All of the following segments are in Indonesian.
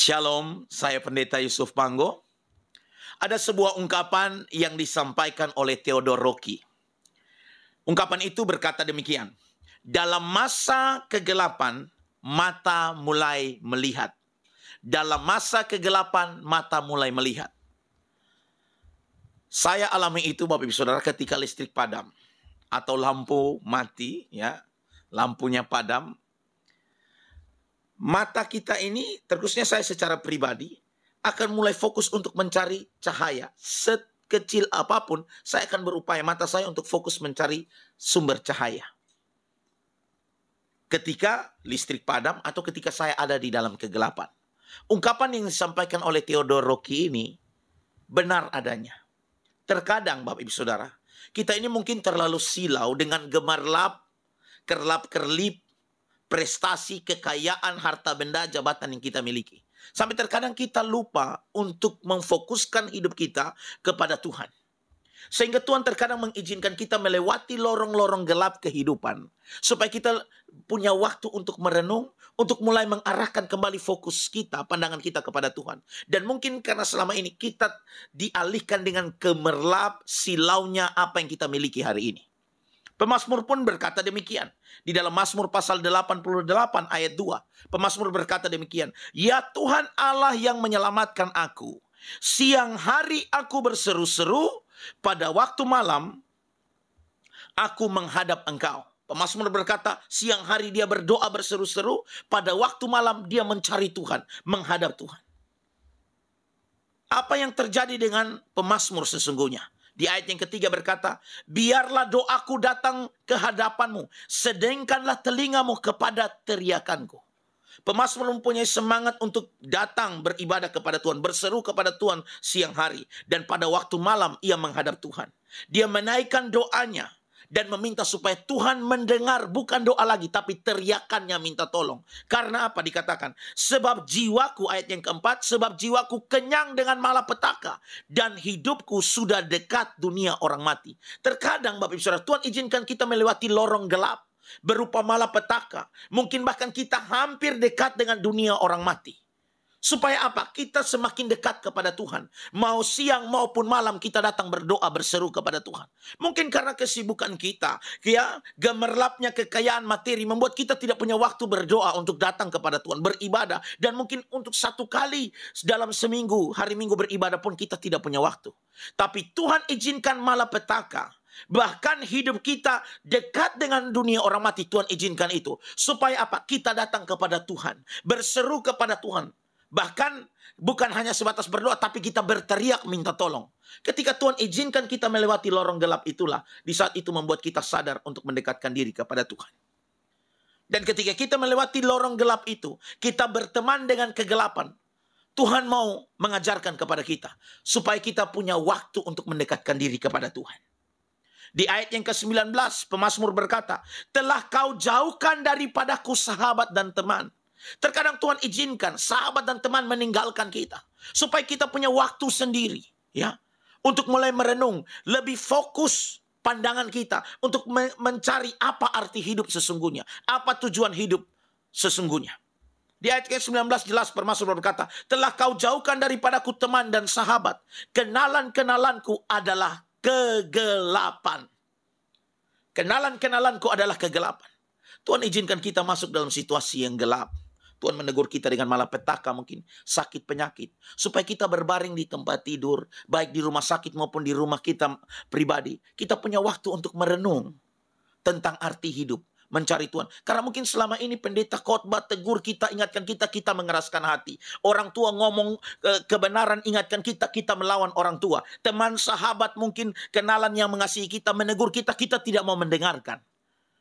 Shalom, saya Pendeta Yusuf Panggo. Ada sebuah ungkapan yang disampaikan oleh Theodor Rocky. Ungkapan itu berkata demikian. Dalam masa kegelapan, mata mulai melihat. Dalam masa kegelapan, mata mulai melihat. Saya alami itu Bapak Ibu Saudara ketika listrik padam atau lampu mati ya, lampunya padam, mata kita ini, terkhususnya saya secara pribadi, akan mulai fokus untuk mencari cahaya. Sekecil apapun, saya akan berupaya mata saya untuk fokus mencari sumber cahaya. Ketika listrik padam atau ketika saya ada di dalam kegelapan. Ungkapan yang disampaikan oleh Theodore Rocky ini benar adanya. Terkadang, Bapak Ibu Saudara, kita ini mungkin terlalu silau dengan gemerlap, kerlap-kerlip, prestasi, kekayaan, harta benda, jabatan yang kita miliki. Sampai terkadang kita lupa untuk memfokuskan hidup kita kepada Tuhan. Sehingga Tuhan terkadang mengizinkan kita melewati lorong-lorong gelap kehidupan. Supaya kita punya waktu untuk merenung, untuk mulai mengarahkan kembali fokus kita, pandangan kita kepada Tuhan. Dan mungkin karena selama ini kita dialihkan dengan kemerlap silaunya apa yang kita miliki hari ini. Pemasmur pun berkata demikian. Di dalam Masmur pasal 88 ayat 2, pemasmur berkata demikian, "Ya Tuhan Allah yang menyelamatkan aku, siang hari aku berseru-seru, pada waktu malam aku menghadap Engkau." Pemasmur berkata, siang hari dia berdoa berseru-seru, pada waktu malam dia mencari Tuhan, menghadap Tuhan. Apa yang terjadi dengan pemasmur sesungguhnya? Di ayat yang ketiga berkata, biarlah doaku datang ke hadapanmu, sedengkanlah telingamu kepada teriakanku. Pemasmur mempunyai semangat untuk datang beribadah kepada Tuhan, berseru kepada Tuhan siang hari. Dan pada waktu malam ia menghadap Tuhan. Dia menaikkan doanya dan meminta supaya Tuhan mendengar bukan doa lagi tapi teriakannya minta tolong. Karena apa dikatakan? Sebab jiwaku ayat yang keempat, sebab jiwaku kenyang dengan malapetaka dan hidupku sudah dekat dunia orang mati. Terkadang Bapak Ibu Saudara, Tuhan izinkan kita melewati lorong gelap berupa malapetaka. Mungkin bahkan kita hampir dekat dengan dunia orang mati. Supaya apa? Kita semakin dekat kepada Tuhan. Mau siang maupun malam kita datang berdoa berseru kepada Tuhan. Mungkin karena kesibukan kita, ya, gemerlapnya kekayaan materi membuat kita tidak punya waktu berdoa untuk datang kepada Tuhan, beribadah dan mungkin untuk satu kali dalam seminggu, hari Minggu beribadah pun kita tidak punya waktu. Tapi Tuhan izinkan malapetaka Bahkan hidup kita dekat dengan dunia orang mati, Tuhan izinkan itu. Supaya apa? Kita datang kepada Tuhan, berseru kepada Tuhan. Bahkan bukan hanya sebatas berdoa, tapi kita berteriak minta tolong. Ketika Tuhan izinkan kita melewati lorong gelap itulah, di saat itu membuat kita sadar untuk mendekatkan diri kepada Tuhan. Dan ketika kita melewati lorong gelap itu, kita berteman dengan kegelapan. Tuhan mau mengajarkan kepada kita supaya kita punya waktu untuk mendekatkan diri kepada Tuhan. Di ayat yang ke-19, pemazmur berkata, "Telah kau jauhkan daripadaku sahabat dan teman, Terkadang Tuhan izinkan sahabat dan teman meninggalkan kita supaya kita punya waktu sendiri, ya, untuk mulai merenung, lebih fokus pandangan kita untuk mencari apa arti hidup sesungguhnya, apa tujuan hidup sesungguhnya. Di ayat ke-19 jelas permasalahan berkata, telah kau jauhkan daripadaku teman dan sahabat. Kenalan-kenalanku adalah kegelapan. Kenalan-kenalanku adalah kegelapan. Tuhan izinkan kita masuk dalam situasi yang gelap. Tuhan menegur kita dengan malapetaka mungkin, sakit penyakit. Supaya kita berbaring di tempat tidur, baik di rumah sakit maupun di rumah kita pribadi. Kita punya waktu untuk merenung tentang arti hidup, mencari Tuhan. Karena mungkin selama ini pendeta khotbah tegur kita, ingatkan kita, kita mengeraskan hati. Orang tua ngomong eh, kebenaran, ingatkan kita, kita melawan orang tua. Teman sahabat mungkin kenalan yang mengasihi kita, menegur kita, kita tidak mau mendengarkan.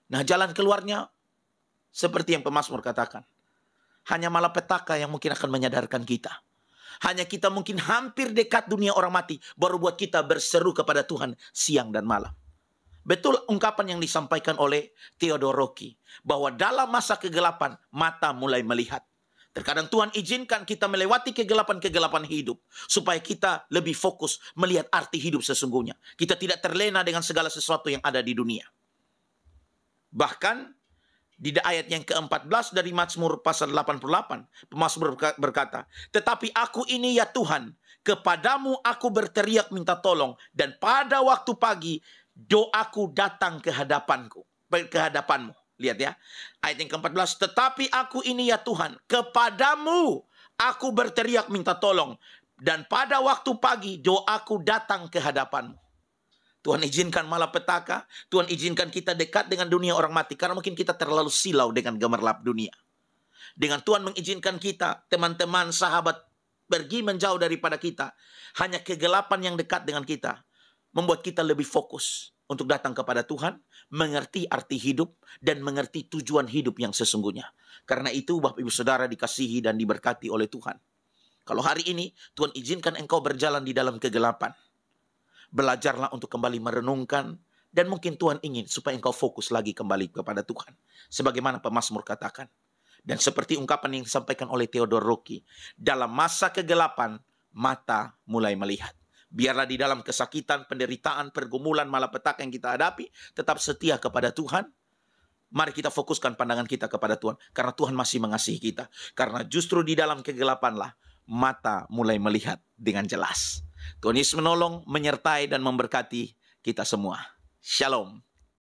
Nah jalan keluarnya seperti yang pemasmur katakan hanya malapetaka yang mungkin akan menyadarkan kita. Hanya kita mungkin hampir dekat dunia orang mati baru buat kita berseru kepada Tuhan siang dan malam. Betul ungkapan yang disampaikan oleh Rocky bahwa dalam masa kegelapan mata mulai melihat. Terkadang Tuhan izinkan kita melewati kegelapan-kegelapan hidup supaya kita lebih fokus melihat arti hidup sesungguhnya. Kita tidak terlena dengan segala sesuatu yang ada di dunia. Bahkan di ayat yang ke-14 dari Mazmur pasal 88, pemazmur berkata, "Tetapi aku ini ya Tuhan, kepadamu aku berteriak minta tolong dan pada waktu pagi doaku datang ke hadapanku, ke hadapanmu." Lihat ya. Ayat yang ke-14, "Tetapi aku ini ya Tuhan, kepadamu aku berteriak minta tolong dan pada waktu pagi doaku datang ke hadapanmu." Tuhan izinkan malapetaka, Tuhan izinkan kita dekat dengan dunia orang mati karena mungkin kita terlalu silau dengan gemerlap dunia. Dengan Tuhan mengizinkan kita, teman-teman, sahabat pergi menjauh daripada kita, hanya kegelapan yang dekat dengan kita membuat kita lebih fokus untuk datang kepada Tuhan, mengerti arti hidup dan mengerti tujuan hidup yang sesungguhnya. Karena itu Bapak Ibu Saudara dikasihi dan diberkati oleh Tuhan. Kalau hari ini Tuhan izinkan engkau berjalan di dalam kegelapan, Belajarlah untuk kembali merenungkan. Dan mungkin Tuhan ingin supaya engkau fokus lagi kembali kepada Tuhan. Sebagaimana pemazmur katakan. Dan seperti ungkapan yang disampaikan oleh Theodore Rocky. Dalam masa kegelapan, mata mulai melihat. Biarlah di dalam kesakitan, penderitaan, pergumulan, malapetaka yang kita hadapi, tetap setia kepada Tuhan. Mari kita fokuskan pandangan kita kepada Tuhan. Karena Tuhan masih mengasihi kita. Karena justru di dalam kegelapanlah mata mulai melihat dengan jelas. Tuhan Yesus menolong, menyertai, dan memberkati kita semua. Shalom.